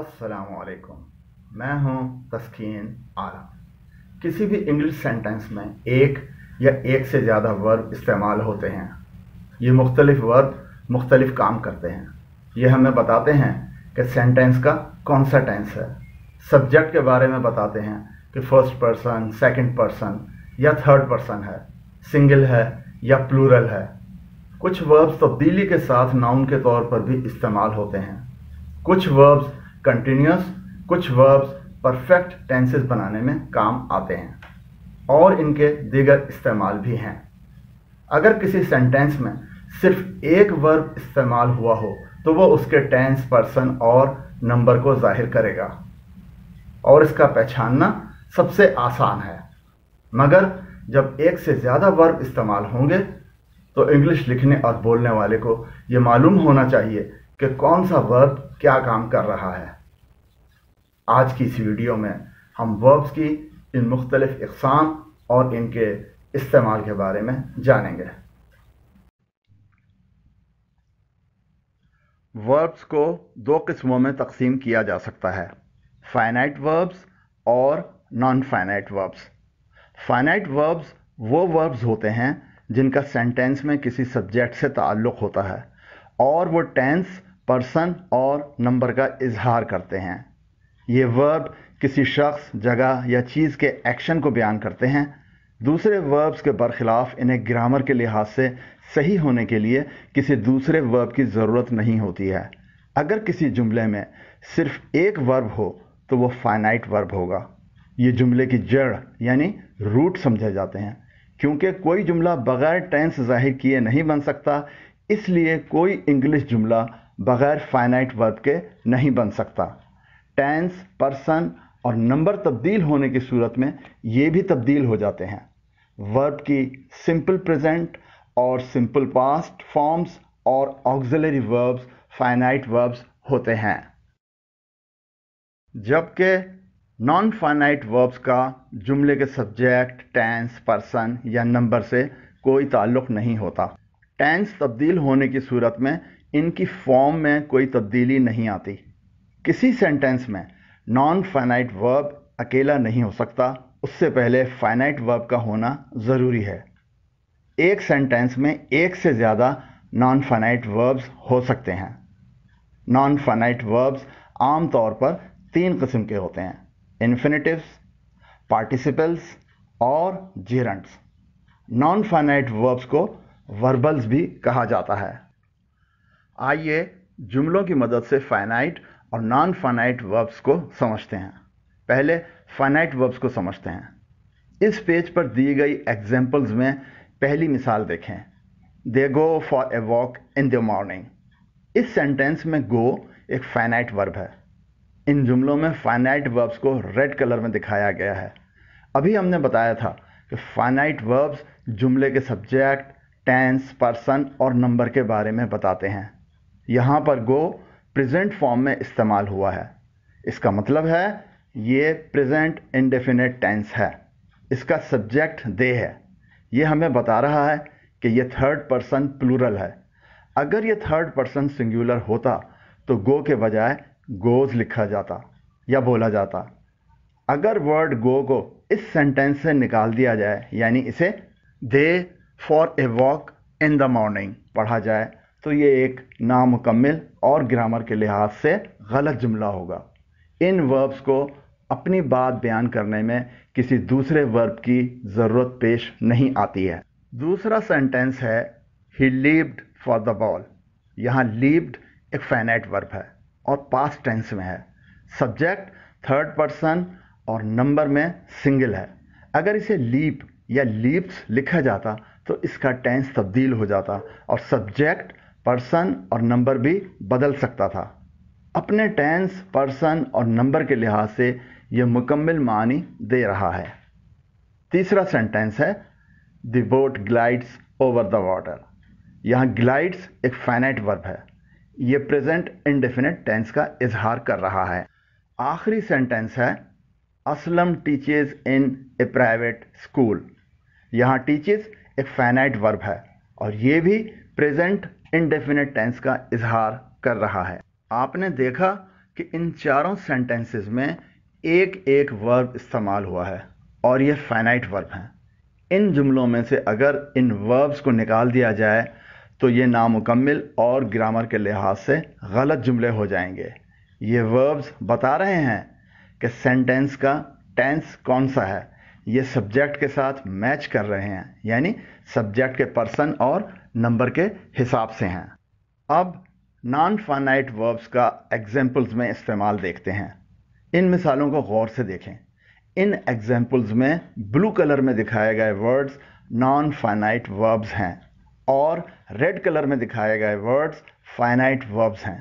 वालेकुम मैं हूं तस्कीन आलम किसी भी इंग्लिश सेंटेंस में एक या एक से ज़्यादा वर्ब इस्तेमाल होते हैं ये मुख्तलिफ वर्ब मुख्तलिफ काम करते हैं ये हमें बताते हैं कि सेंटेंस का कौन सा टेंस है सब्जेक्ट के बारे में बताते हैं कि फर्स्ट पर्सन सेकंड पर्सन या थर्ड पर्सन है सिंगल है या प्लूरल है कुछ वर्ब्स तब्दीली के साथ नाउन के तौर पर भी इस्तेमाल होते हैं कुछ वर्ब्स कंटिन्यूस कुछ वर्ब्स परफेक्ट टेंसेस बनाने में काम आते हैं और इनके दिगर इस्तेमाल भी हैं अगर किसी सेंटेंस में सिर्फ एक वर्ब इस्तेमाल हुआ हो तो वो उसके टेंस पर्सन और नंबर को जाहिर करेगा और इसका पहचानना सबसे आसान है मगर जब एक से ज़्यादा वर्ब इस्तेमाल होंगे तो इंग्लिश लिखने और बोलने वाले को ये मालूम होना चाहिए कि कौन सा वर्ब क्या काम कर रहा है आज की इस वीडियो में हम वर्ब्स की इन मुख्तलिफ इकसाम और इनके इस्तेमाल के बारे में जानेंगे वर्ब्स को दो किस्मों में तकसीम किया जा सकता है फाइनाइट वर्ब्स और non finite verbs finite verbs वो वर्ब्स होते हैं जिनका सेंटेंस में किसी सब्जेक्ट से ताल्लुक़ होता है और वो टेंस पर्सन और नंबर का इजहार करते हैं ये वर्ब किसी शख्स जगह या चीज़ के एक्शन को बयान करते हैं दूसरे वर्ब्स के बरखिलाफ इन्हें ग्रामर के लिहाज से सही होने के लिए किसी दूसरे वर्ब की ज़रूरत नहीं होती है अगर किसी जुमले में सिर्फ एक वर्ब हो तो वह फाइनाइट वर्ब होगा ये जुमले की जड़ यानी रूट समझे जाते हैं क्योंकि कोई जुमला बगैर टेंस जाहिर किए नहीं बन सकता इसलिए कोई इंग्लिश जुमला बगैर फाइनाइट वर्ब के नहीं बन सकता टेंस पर्सन और नंबर तब्दील होने की सूरत में ये भी तब्दील हो जाते हैं वर्ब की सिंपल प्रेजेंट और सिंपल पास्ट फॉर्म्स और ऑक्सिलरी वर्ब्स फाइनाइट वर्ब्स होते हैं जबकि नॉन फाइनाइट वर्ब्स का जुमले के सब्जेक्ट टेंस पर्सन या नंबर से कोई ताल्लुक नहीं होता टेंस तब्दील होने की सूरत में इनकी फॉर्म में कोई तब्दीली नहीं आती किसी सेंटेंस में नॉन फाइनाइट वर्ब अकेला नहीं हो सकता उससे पहले फाइनाइट वर्ब का होना ज़रूरी है एक सेंटेंस में एक से ज़्यादा नॉन फाइनाइट वर्ब्स हो सकते हैं नॉन फाइनाइट वर्ब्स आमतौर पर तीन किस्म के होते हैं इन्फिनेटिव्स पार्टिसिपल्स और जीरेंट्स नॉन फाइनाइट वर्ब्स को वर्बल्स भी कहा जाता है आइए जुमलों की मदद से फाइनाइट और नॉन फाइनाइट वर्ब्स को समझते हैं पहले फाइनाइट वर्ब्स को समझते हैं इस पेज पर दी गई एग्जाम्पल्स में पहली मिसाल देखें they go for a walk in the morning इस सेंटेंस में गो एक फाइनाइट वर्ब है इन जुमलों में फाइनाइट वर्ब्स को रेड कलर में दिखाया गया है अभी हमने बताया था कि फाइनाइट वर्ब्स जुमले के सब्जेक्ट टेंस पर्सन और नंबर के बारे में बताते हैं यहाँ पर गो प्रेजेंट फॉर्म में इस्तेमाल हुआ है इसका मतलब है ये प्रेजेंट इंडेफिनेट टेंस है इसका सब्जेक्ट दे है ये हमें बता रहा है कि ये थर्ड पर्सन प्लूरल है अगर ये थर्ड पर्सन सिंगुलर होता तो गो के बजाय गोज लिखा जाता या बोला जाता अगर वर्ड गो को इस सेंटेंस से निकाल दिया जाए यानी इसे they for a walk in the morning पढ़ा जाए तो ये एक नामुकम्मिल और ग्रामर के लिहाज से गलत जुमला होगा इन वर्ब्स को अपनी बात बयान करने में किसी दूसरे वर्ब की ज़रूरत पेश नहीं आती है दूसरा सेंटेंस है he lived for the ball यहाँ लीव्ड एक फाइनाइट वर्ब है और पास्ट टेंस में है सब्जेक्ट थर्ड पर्सन और नंबर में सिंगल है अगर इसे लीप या लीप्स लिखा जाता तो इसका टेंस तब्दील हो जाता और सब्जेक्ट पर्सन और नंबर भी बदल सकता था अपने टेंस पर्सन और नंबर के लिहाज से यह मुकम्मल मानी दे रहा है तीसरा सेंटेंस है the boat glides over the water यहां ग्लाइड्स एक फाइनाइट वर्ब है यह प्रेजेंट इनडेफिनेट टेंस का इजहार कर रहा है आखिरी सेंटेंस है Aslam teaches in a private school यहां टीचेस एक फाइनाइट वर्ब है और यह भी प्रेजेंट इनडेफिनेट टेंस का इजहार कर रहा है आपने देखा कि इन चारों सेंटेंसेस में एक एक वर्ब इस्तेमाल हुआ है और ये फाइनाइट वर्ब हैं इन जुमलों में से अगर इन वर्ब्स को निकाल दिया जाए तो ये नामुकम्मिल और ग्रामर के लिहाज से गलत जुमले हो जाएंगे ये वर्ब्स बता रहे हैं कि सेंटेंस का टेंस कौन सा है ये सब्जेक्ट के साथ मैच कर रहे हैं यानी सब्जेक्ट के पर्सन और नंबर के हिसाब से हैं अब नॉन फाइनाइट वर्ब्स का एग्जाम्पल्स में इस्तेमाल देखते हैं इन मिसालों को गौर से देखें इन एग्जाम्पल्स में ब्लू कलर में दिखाए गए वर्ड्स नॉन फाइनाइट वर्ब्स हैं और रेड कलर में दिखाए गए वर्ड्स फाइनाइट वर्ब्स हैं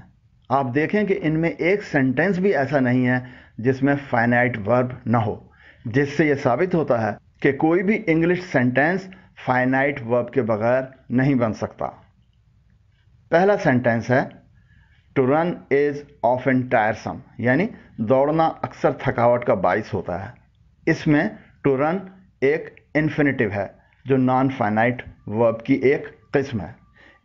आप देखें कि इनमें एक सेंटेंस भी ऐसा नहीं है जिसमें फाइनाइट वर्ब ना हो जिससे यह साबित होता है कि कोई भी इंग्लिश सेंटेंस फाइनाइट वर्ब के बगैर नहीं बन सकता पहला सेंटेंस है to run is often tiresome यानी दौड़ना अक्सर थकावट का बायस होता है इसमें टू रन एक इन्फिनेटिव है जो नॉन फाइनाइट वर्ब की एक किस्म है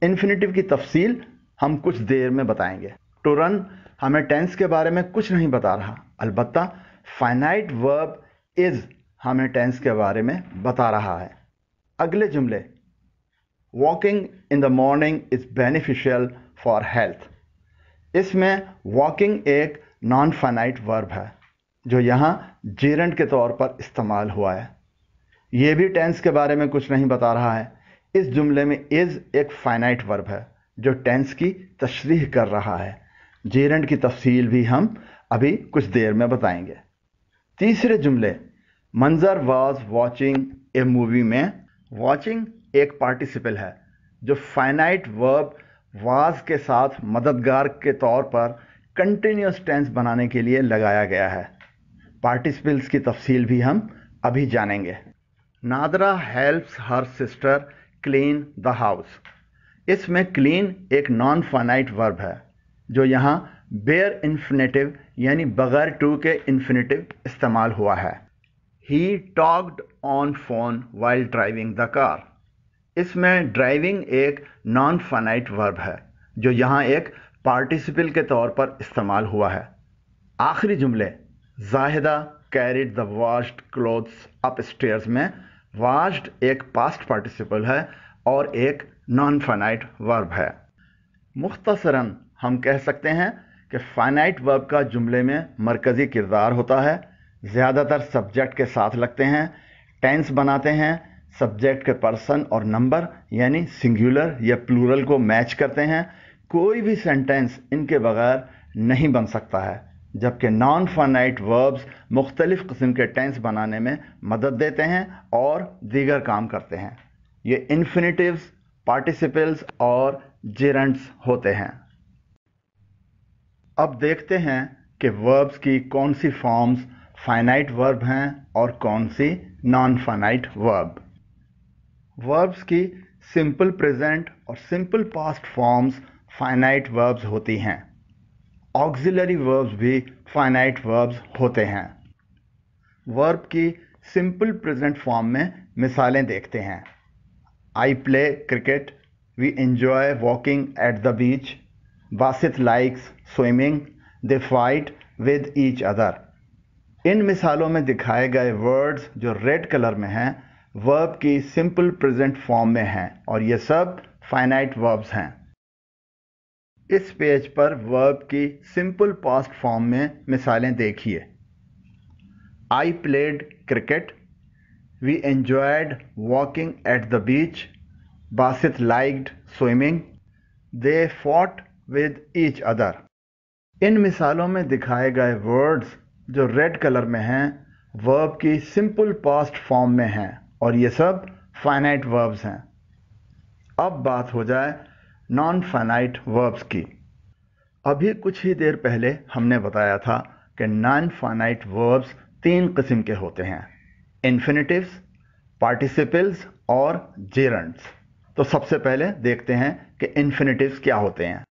इन्फिनेटिव की तफसील हम कुछ देर में बताएंगे टू रन हमें टेंस के बारे में कुछ नहीं बता रहा अलबत्ता फाइनाइट वर्ब इज़ हमें टेंस के बारे में बता रहा है अगले जुमले walking in the morning is beneficial for health इसमें वॉकिंग एक नॉन फाइनाइट वर्ब है जो यहाँ जेरेंट के तौर पर इस्तेमाल हुआ है ये भी टेंस के बारे में कुछ नहीं बता रहा है इस जुमले में इज़ एक फाइनाइट वर्ब है जो टेंस की तशरीह कर रहा है जेरेंट की तफसील भी हम अभी कुछ देर में बताएंगे तीसरे जुमले Manzar was watching a movie में वॉचिंग एक पार्टिसिपल है जो फाइनाइट वर्ब वाज के साथ मददगार के तौर पर कंटिन्यूस टेंस बनाने के लिए लगाया गया है पार्टिसिपल्स की तफसील भी हम अभी जानेंगे Nadra helps her sister clean the house इसमें क्लीन एक नॉन फाइनाइट वर्ब है जो यहाँ बेयर इन्फिनेटिव यानी बगैर टू के इन्फिनेटिव इस्तेमाल हुआ है he talked on phone while driving the car इसमें ड्राइविंग एक नॉन फाइनाइट वर्ब है जो यहाँ एक पार्टिसिपल के तौर पर इस्तेमाल हुआ है आखिरी जुमले Zahida carried the washed clothes upstairs में वॉश्ड एक पास्ट पार्टिसिपल है और एक नॉन फाइनाइट वर्ब है मुख्तसरन हम कह सकते हैं कि फाइनाइट वर्ब का जुमले में मरकज़ी किरदार होता है ज़्यादातर सब्जेक्ट के साथ लगते हैं टेंस बनाते हैं सब्जेक्ट के पर्सन और नंबर यानी सिंगुलर या प्लूरल को मैच करते हैं कोई भी सेंटेंस इनके बगैर नहीं बन सकता है जबकि नॉन फाइनाइट वर्ब्स मुख्तलिफ़ किस्म के टेंस बनाने में मदद देते हैं और दीगर काम करते हैं ये इन्फिनिटिव्स पार्टिसिपल्स और जेरेंट्स होते हैं अब देखते हैं कि वर्ब्स की कौन सी फॉर्म्स फाइनाइट वर्ब हैं और कौन से नॉन फाइनाइट वर्ब वर्ब्स की सिंपल प्रेजेंट और simple past forms finite verbs होती हैं ऑक्सिलरी वर्ब्स भी फाइनाइट वर्ब्स होते हैं वर्ब की सिंपल प्रेजेंट फॉर्म में मिसालें देखते हैं I play cricket we enjoy walking at the beach Basit likes swimming they fight with each other इन मिसालों में दिखाए गए वर्ड्स जो रेड कलर में हैं वर्ब की सिंपल प्रेजेंट फॉर्म में हैं और ये सब फाइनाइट वर्ब्स हैं इस पेज पर वर्ब की सिंपल पास्ट फॉर्म में मिसालें देखिए I played cricket we enjoyed walking at the beach Basit liked swimming they fought with each other इन मिसालों में दिखाए गए वर्ड्स जो रेड कलर में हैं वर्ब की सिंपल पास्ट फॉर्म में हैं और ये सब फाइनाइट वर्ब्स हैं अब बात हो जाए नॉन फाइनाइट वर्ब्स की अभी कुछ ही देर पहले हमने बताया था कि नॉन फाइनाइट वर्ब्स तीन किस्म के होते हैं इन्फिनेटिव्स पार्टिसिपल्स और जेरंट्स तो सबसे पहले देखते हैं कि इन्फिनेटिव्स क्या होते हैं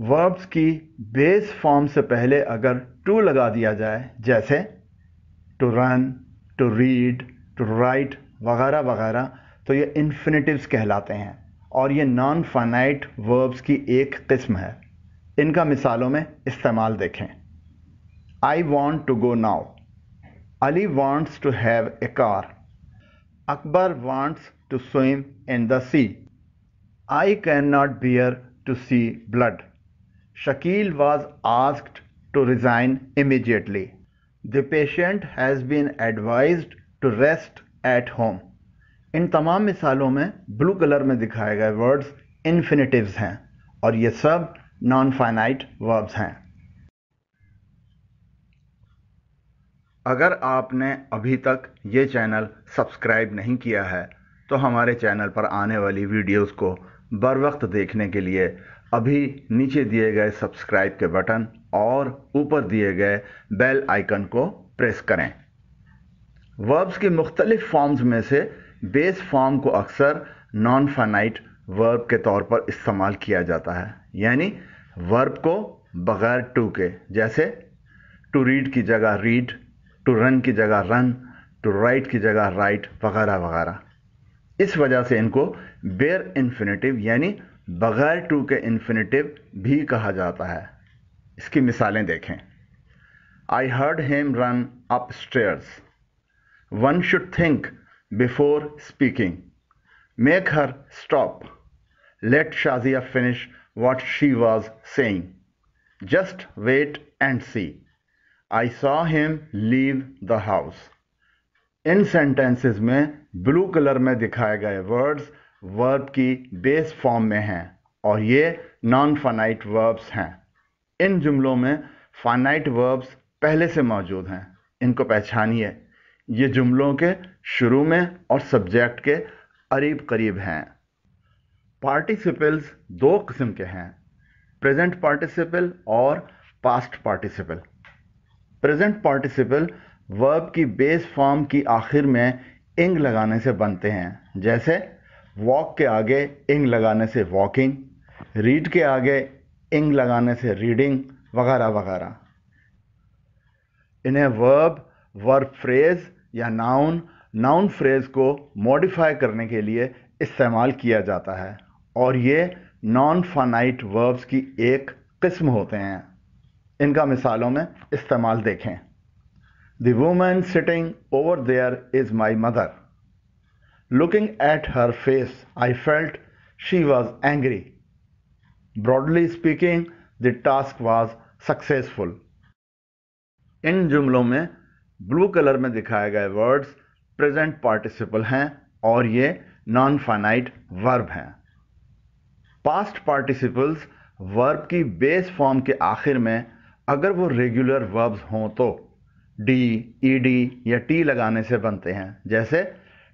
वर्ब्स की बेस फॉर्म से पहले अगर टू लगा दिया जाए जैसे to run to read to write वगैरह वगैरह तो ये इन्फिनेटिव्स कहलाते हैं और ये नॉन फाइनाइट वर्ब्स की एक किस्म है इनका मिसालों में इस्तेमाल देखें I want to go now Ali wants to have a car Akbar wants to swim in the sea I can not bear to see blood Shakil was asked to resign immediately. The patient has been advised to rest at home. इन तमाम मिसालों में blue colour में दिखाए गए words infinitives हैं और ये सब नॉन फाइनाइट वर्ब्स हैं अगर आपने अभी तक ये चैनल सब्सक्राइब नहीं किया है तो हमारे चैनल पर आने वाली वीडियोस को बर वक्त देखने के लिए अभी नीचे दिए गए सब्सक्राइब के बटन और ऊपर दिए गए बेल आइकन को प्रेस करें वर्ब्स के मुख्तलिफ फॉर्म्स में से बेस फॉर्म को अक्सर नॉन फाइनाइट वर्ब के तौर पर इस्तेमाल किया जाता है यानी वर्ब को बगैर टू के जैसे टू रीड की जगह रीड टू रन की जगह रन टू राइट की जगह राइट वगैरह वगैरह इस वजह से इनको बेयर इन्फिनेटिव यानी बगैर टू के इन्फिनेटिव भी कहा जाता है इसकी मिसालें देखें I heard him run upstairs one should think before speaking make her stop let Shazia finish what she was saying just wait and see I saw him leave the house इन sentences में blue colour में दिखाए गए words verb की base form में हैं और ये नॉन फाइनाइट वर्ब्स हैं इन जुमलों में फाइनाइट वर्ब्स पहले से मौजूद हैं इनको पहचानिए ये जुमलों के शुरू में और सब्जेक्ट के करीब करीब हैं पार्टिसिपल्स दो किस्म के हैं प्रेजेंट पार्टिसिपल और past participle present participle verb की बेस फॉर्म की आखिर में इंग लगाने से बनते हैं जैसे वॉक के आगे इंग लगाने से वॉकिंग रीड के आगे इंग लगाने से रीडिंग वगैरह वगैरह इन्हें वर्ब वर्ब फ्रेज या नाउन नाउन फ्रेज को मॉडिफाई करने के लिए इस्तेमाल किया जाता है और ये नॉन फाइनाइट वर्ब्स की एक किस्म होते हैं इनका मिसालों में इस्तेमाल देखें the women sitting over there is my mother Looking at her face, I felt she was angry. Broadly speaking, the task was successful. इन जुमलों में ब्लू कलर में दिखाए गए वर्ड्स प्रेजेंट पार्टिसिपल हैं और ये नॉन फाइनाइट वर्ब हैं पास्ट पार्टिसिपल्स वर्ब की बेस फॉर्म के आखिर में अगर वो रेगुलर वर्ब्स हों तो डी ई डी या टी लगाने से बनते हैं जैसे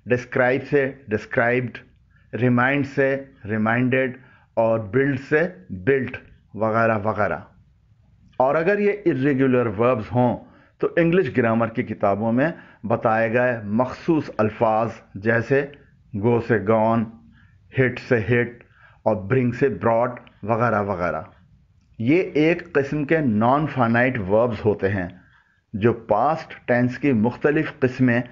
डिस्क्राइब से डिस्क्राइब्ड रिमाइंड से रिमाइंडेड और बिल्ड से बिल्ट वगैरह वगैरह और अगर ये इरेगुलर वर्ब्स हों तो इंग्लिश ग्रामर की किताबों में बताए गए मखसूस अल्फाज जैसे गो से गॉन हिट से हिट और ब्रिंग से ब्रॉड वगैरह वगैरह ये एक किस्म के नॉन फाइनाइट वर्ब्स होते हैं जो पास्ट टेंस की मुख्तलिफ किस्में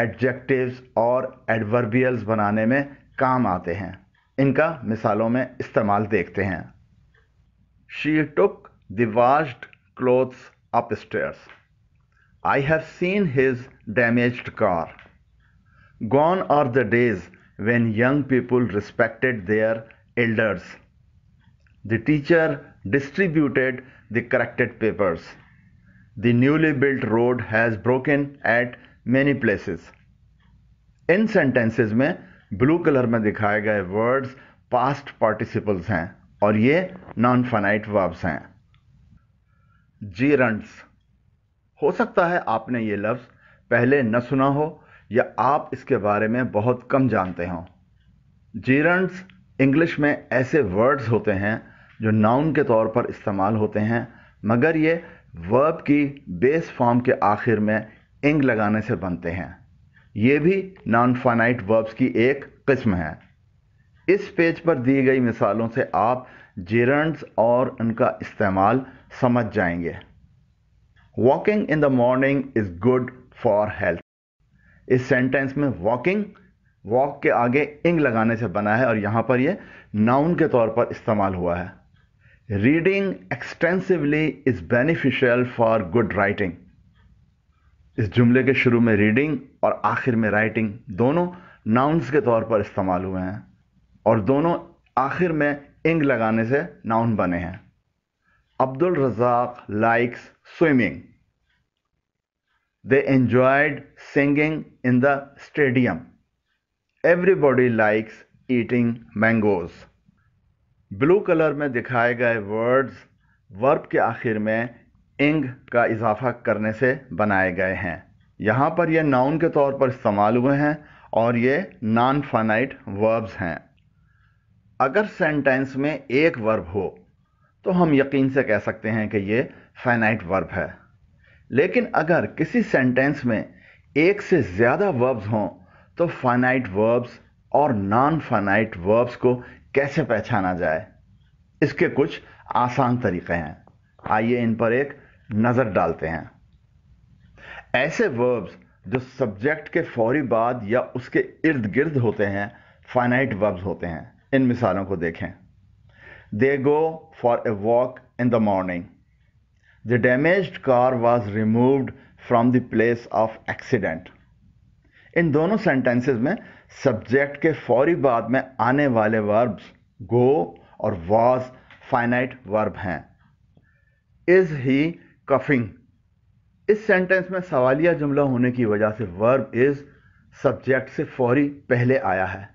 एडजेक्टिव्स और एडवर्बियल्स बनाने में काम आते हैं इनका मिसालों में इस्तेमाल देखते हैं she took the washed clothes upstairs I have seen his damage car gone are the days when young people respected their elders the teacher distributed the corrected papers the newly built road has broken at many places इन sentences में blue colour में दिखाए गए words past participles हैं और ये non finite verbs हैं जीरंट्स हो सकता है आपने ये लफ्ज़ पहले न सुना हो या आप इसके बारे में बहुत कम जानते हों जीरंट्स इंग्लिश में ऐसे वर्ड्स होते हैं जो नाउन के तौर पर इस्तेमाल होते हैं मगर ये वर्ब की बेस फॉर्म के आखिर में इंग लगाने से बनते हैं ये भी नॉन फाइनाइट वर्ब्स की एक किस्म है इस पेज पर दी गई मिसालों से आप जेरंड्स और उनका इस्तेमाल समझ जाएंगे walking in the morning is good for health इस सेंटेंस में वॉकिंग वॉक के आगे इंग लगाने से बना है और यहां पर यह नाउन के तौर पर इस्तेमाल हुआ है reading extensively is beneficial for good writing इस जुमले के शुरू में रीडिंग और आखिर में राइटिंग दोनों नाउन्स के तौर पर इस्तेमाल हुए हैं और दोनों आखिर में इंग लगाने से नाउन बने हैं Abdul Razzaq likes swimming they enjoyed singing in the stadium everybody likes eating mangoes blue colour में दिखाए गए वर्ड्स वर्ब के आखिर में इंग का इजाफा करने से बनाए गए हैं यहाँ पर यह नाउन के तौर पर इस्तेमाल हुए हैं और ये नॉन फाइनाइट वर्ब्स हैं अगर सेंटेंस में एक वर्ब हो तो हम यकीन से कह सकते हैं कि ये फाइनाइट वर्ब है लेकिन अगर किसी सेंटेंस में एक से ज़्यादा वर्ब्स हों तो फाइनाइट वर्ब्स और नॉन फाइनाइट वर्ब्स को कैसे पहचाना जाए इसके कुछ आसान तरीके हैं आइए इन पर एक नजर डालते हैं ऐसे वर्ब्स जो सब्जेक्ट के फौरी बाद या उसके इर्द गिर्द होते हैं फाइनाइट वर्ब्स होते हैं इन मिसालों को देखें they go for a walk in the morning the damage car was removed from the place of accident इन दोनों सेंटेंसेस में सब्जेक्ट के फौरी बाद में आने वाले वर्ब्स गो और वॉज फाइनाइट वर्ब हैं इज ही कफिंग इस सेंटेंस में सवालिया जुमला होने की वजह से वर्ब इज सब्जेक्ट से फौरी पहले आया है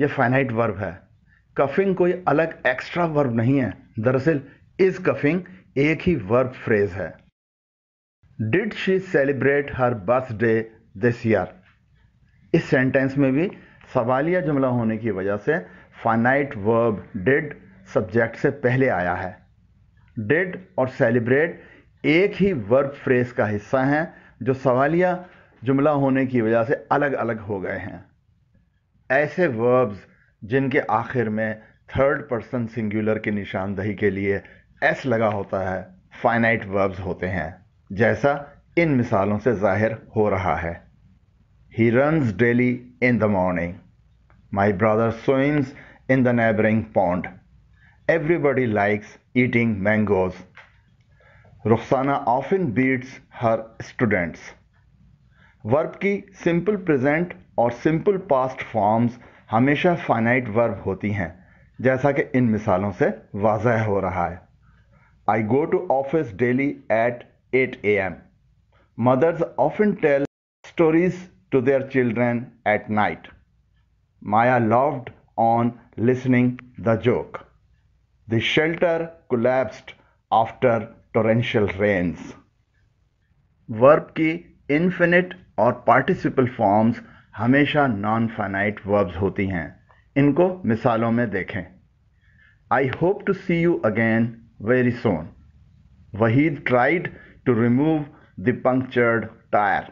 यह फाइनाइट वर्ब है कफिंग कोई अलग एक्स्ट्रा वर्ब नहीं है दरअसल इज कफिंग एक ही वर्ब फ्रेज है did she celebrate her birthday this year इस सेंटेंस में भी सवालिया जुमला होने की वजह से फाइनाइट वर्ब डिड सब्जेक्ट से पहले आया है डिड और सेलिब्रेट एक ही वर्ब फ्रेज का हिस्सा हैं जो सवालिया जुमला होने की वजह से अलग अलग हो गए हैं ऐसे वर्ब्स जिनके आखिर में थर्ड पर्सन सिंगुलर की निशानदही के लिए एस लगा होता है फाइनाइट वर्ब्स होते हैं जैसा इन मिसालों से जाहिर हो रहा है he runs daily in the morning my brother swims in the neighbouring pond everybody likes eating mangoes Rukhsana often beats her students verb की सिंपल प्रेजेंट और सिंपल पास्ट फॉर्म्स हमेशा फाइनाइट वर्ब होती हैं जैसा कि इन मिसालों से वाजह हो रहा है I go to office daily at 8 A M mothers often tell stories to their children at night Maya loved on listening the joke the shelter collapsed after torrential rains verb की infinite और पार्टिसिपल फॉर्म्स हमेशा non finite verbs होती हैं इनको मिसालों में देखें I hope to see you again very soon Waheed tried to remove the punctured tyre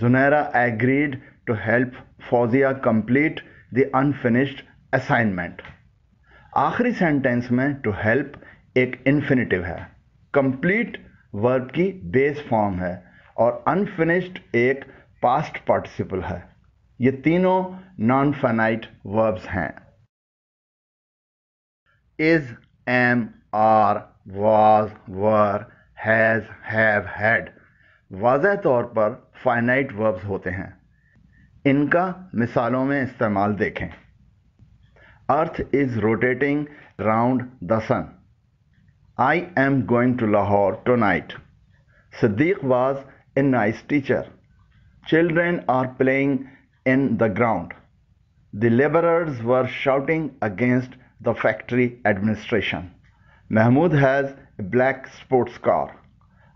Junaira agreed to help Fauzia complete the unfinished assignment आखिरी सेंटेंस में टू हेल्प एक इन्फिनिटिव है कंप्लीट वर्ब की बेस फॉर्म है और अनफिनिश्ड एक पास्ट पार्टिसिपल है ये तीनों नॉन फाइनाइट वर्ब्स हैं is am are was were has have had वाजह तौर पर फाइनाइट वर्ब्स होते हैं इनका मिसालों में इस्तेमाल देखें earth is rotating round the sun I am going to Lahore tonight. Sadiq was a nice teacher. Children are playing in the ground. The laborers were shouting against the factory administration. Mahmoud has a black sports car.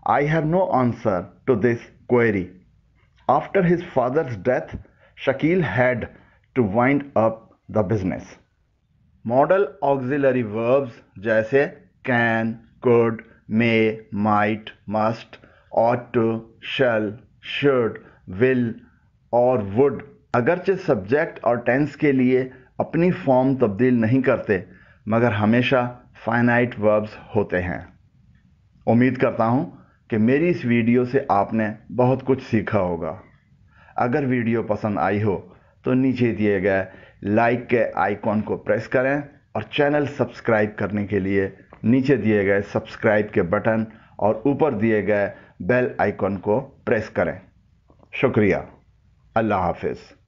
I have no answer to this query. After his father's death, Shakil had to wind up the business. Model auxiliary verbs जैसे can, could, may, might, must, ought to, shall, should, will और would अगरचे subject और tense के लिए अपनी form तब्दील नहीं करते मगर हमेशा फाइनाइट वर्ब्स होते हैं उम्मीद करता हूँ कि मेरी इस वीडियो से आपने बहुत कुछ सीखा होगा अगर वीडियो पसंद आई हो तो नीचे दिए गए लाइक के आइकॉन को प्रेस करें और चैनल सब्सक्राइब करने के लिए नीचे दिए गए सब्सक्राइब के बटन और ऊपर दिए गए बेल आइकॉन को प्रेस करें शुक्रिया अल्लाह हाफिज़